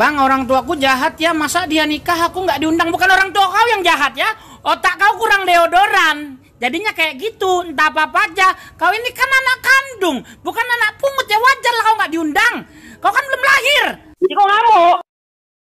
Bang, orang tuaku jahat ya. Masa dia nikah aku nggak diundang? Bukan orang tua kau yang jahat ya. Otak kau kurang deodoran. Jadinya kayak gitu, entah apa-apa aja. Kau ini kan anak kandung, bukan anak pungut ya wajar lah kau nggak diundang. Kau kan belum lahir.